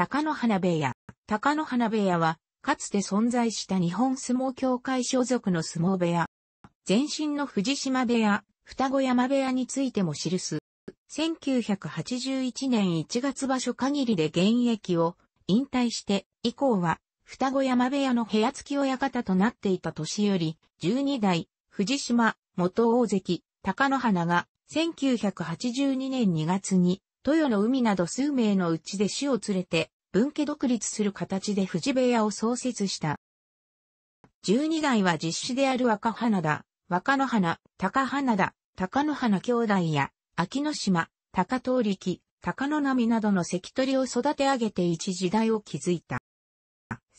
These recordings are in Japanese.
高野花部屋。高野花部屋は、かつて存在した日本相撲協会所属の相撲部屋。前身の藤島部屋、双子山部屋についても記す。1981年1月場所限りで現役を引退して以降は双子山部屋の部屋付き親方となっていた年より12代藤島元大関高野花が1982年2月に豊の海など数名のうちで死を連れて、分家独立する形で藤部屋を創設した。12代は実子である若花田、若野花、高花田、高野花兄弟や、秋の島、高遠力、高野波などの関取を育て上げて一時代を築いた。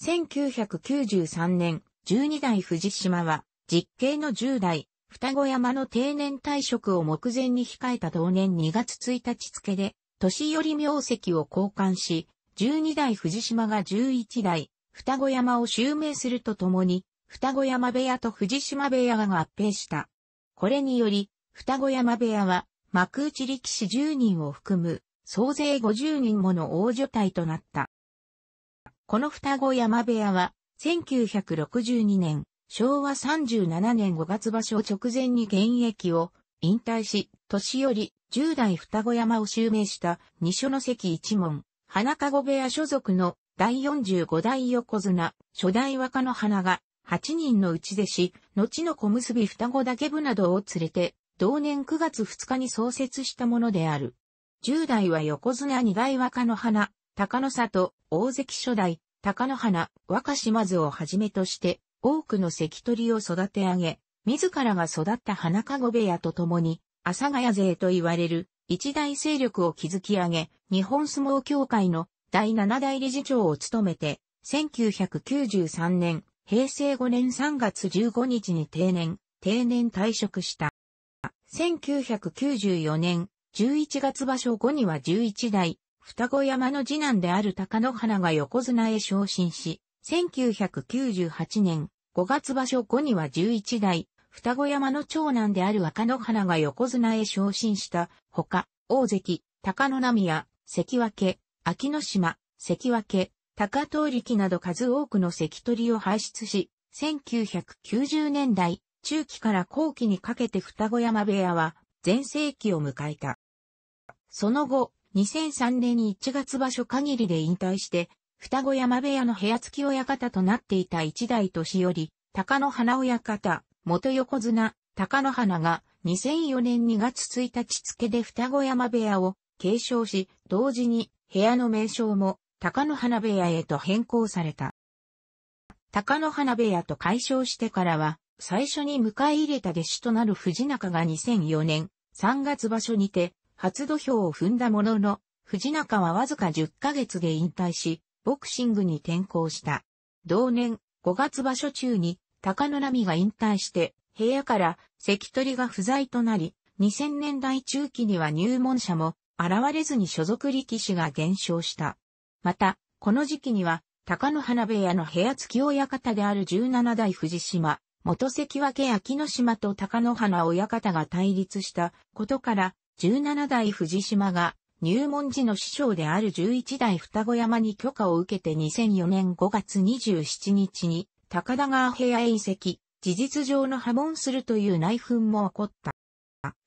1993年、12代藤島は、実刑の10代、双子山の定年退職を目前に控えた同年2月1日付で、年寄り名跡を交換し、12代藤島が11代、双子山を襲名するとともに、双子山部屋と藤島部屋が合併した。これにより、双子山部屋は、幕内力士10人を含む、総勢50人もの大所帯となった。この双子山部屋は、1962年、昭和37年5月場所直前に現役を引退し、年寄り、10代双子山を襲名した二所の関一門、花籠部屋所属の第45代横綱、初代若の花が、8人の内弟子、後の小結双子だけ部などを連れて、同年9月2日に創設したものである。10代は横綱二代若の花、高の里、大関初代、高の花、若島津をはじめとして、多くの関取を育て上げ、自らが育った花籠部屋と共に、阿佐ヶ谷勢と言われる一大勢力を築き上げ、日本相撲協会の第七代理事長を務めて、1993年、平成5年3月15日に定年、定年退職した。1994年、11月場所後には11代、双子山の次男である高野花が横綱へ昇進し、1998年、5月場所後には11代、双子山の長男である若野花が横綱へ昇進したほか、大関、高野や、関脇、秋の島、関脇、高藤力など数多くの関取を輩出し、1990年代、中期から後期にかけて双子山部屋は、全盛期を迎えた。その後、2003年1月場所限りで引退して、双子山部屋の部屋付き親方となっていた一代年寄り、高野花親方、元横綱、高野花が2004年2月1日付で双子山部屋を継承し、同時に部屋の名称も高野花部屋へと変更された。高野花部屋と解消してからは、最初に迎え入れた弟子となる藤中が2004年3月場所にて、初土俵を踏んだものの、藤中はわずか10ヶ月で引退し、ボクシングに転向した。同年5月場所中に高野波が引退して、部屋から関取が不在となり、2000年代中期には入門者も現れずに所属力士が減少した。また、この時期には、高野花部屋の部屋付き親方である17代藤島、元関脇秋の島と高野花親方が対立したことから、17代藤島が入門時の師匠である11代双子山に許可を受けて2004年5月27日に高田川平野へ移籍、事実上の破門するという内紛も起こった。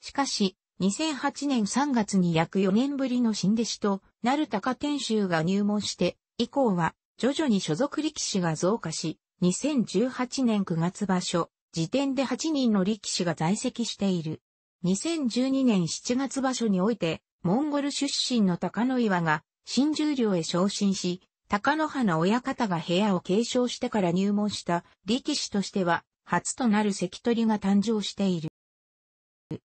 しかし、2008年3月に約4年ぶりの新弟子と、なる高天州が入門して、以降は、徐々に所属力士が増加し、2018年9月場所、時点で8人の力士が在籍している。2012年7月場所において、モンゴル出身の高野岩が、新十両へ昇進し、高野花親方が部屋を継承してから入門した力士としては初となる関取が誕生している。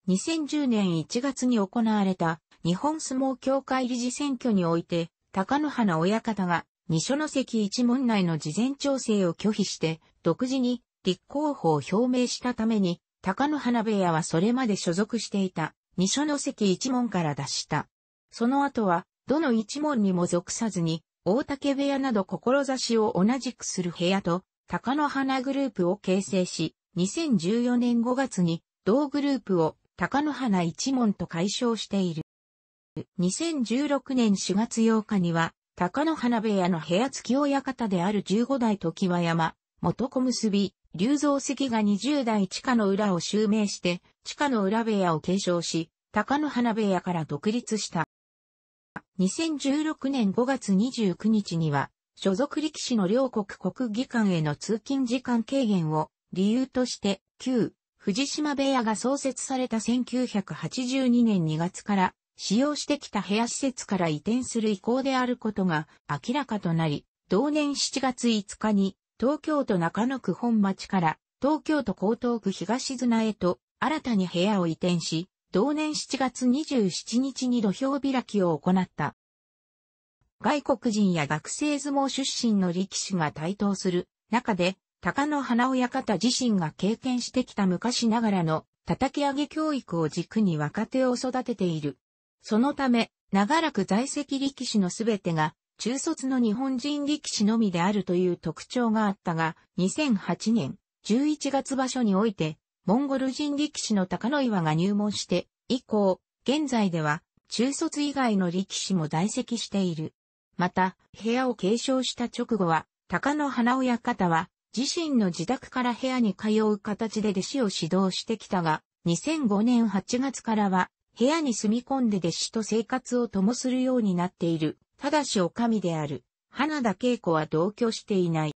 2010年1月に行われた日本相撲協会理事選挙において高野花親方が二所ノ関一門内の事前調整を拒否して独自に立候補を表明したために高野花部屋はそれまで所属していた二所ノ関一門から脱した。その後はどの一門にも属さずに大竹部屋など志を同じくする部屋と、高野花グループを形成し、2014年5月に同グループを高野花一門と解消している。2016年4月8日には、高野花部屋の部屋付き親方である15代時和山、元小結び、竜造石が20代地下の裏を襲名して、地下の裏部屋を継承し、高野花部屋から独立した。2016年5月29日には、所属力士の両国国技館への通勤時間軽減を理由として、旧藤島部屋が創設された1982年2月から使用してきた部屋施設から移転する意向であることが明らかとなり、同年7月5日に東京都中野区本町から東京都江東区東綱へと新たに部屋を移転し、同年7月27日に土俵開きを行った。外国人や学生相撲出身の力士が台頭する中で、高野花親方自身が経験してきた昔ながらの叩き上げ教育を軸に若手を育てている。そのため、長らく在籍力士のすべてが中卒の日本人力士のみであるという特徴があったが、2008年11月場所において、モンゴル人力士の高野岩が入門して以降、現在では中卒以外の力士も在籍している。また、部屋を継承した直後は、高野花親方は、自身の自宅から部屋に通う形で弟子を指導してきたが、2005年8月からは、部屋に住み込んで弟子と生活を共するようになっている。ただし女将である。花田恵子は同居していない。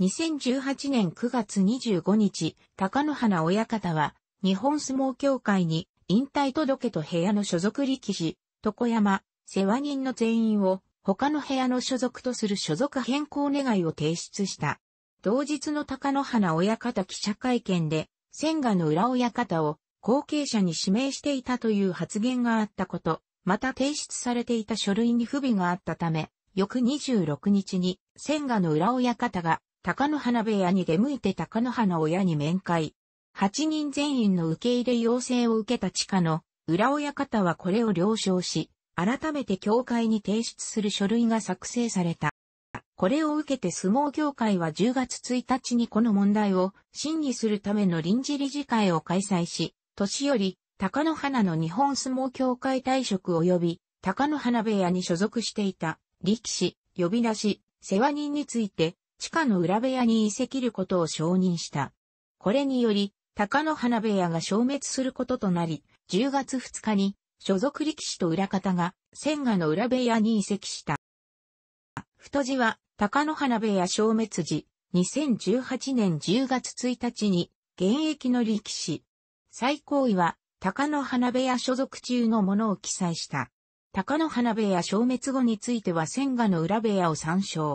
2018年9月25日、高野花親方は、日本相撲協会に、引退届と部屋の所属力士、床山、世話人の全員を、他の部屋の所属とする所属変更願いを提出した。同日の高野花親方記者会見で、千賀の裏親方を、後継者に指名していたという発言があったこと、また提出されていた書類に不備があったため、翌26日に、千賀の裏親方が高野花部屋に出向いて高野花親に面会。8人全員の受け入れ要請を受けた地下の裏親方はこれを了承し、改めて協会に提出する書類が作成された。これを受けて相撲協会は10月1日にこの問題を審議するための臨時理事会を開催し、年より高野花の日本相撲協会退職及び高野花部屋に所属していた力士、呼び出し、世話人について地下の裏部屋に移籍ることを承認した。これにより、高野花部屋が消滅することとなり、10月2日に所属力士と裏方が千賀の裏部屋に移籍した。太字は高野花部屋消滅時、2018年10月1日に現役の力士。最高位は高野花部屋所属中のものを記載した。高野花部屋消滅後については千賀の裏部屋を参照。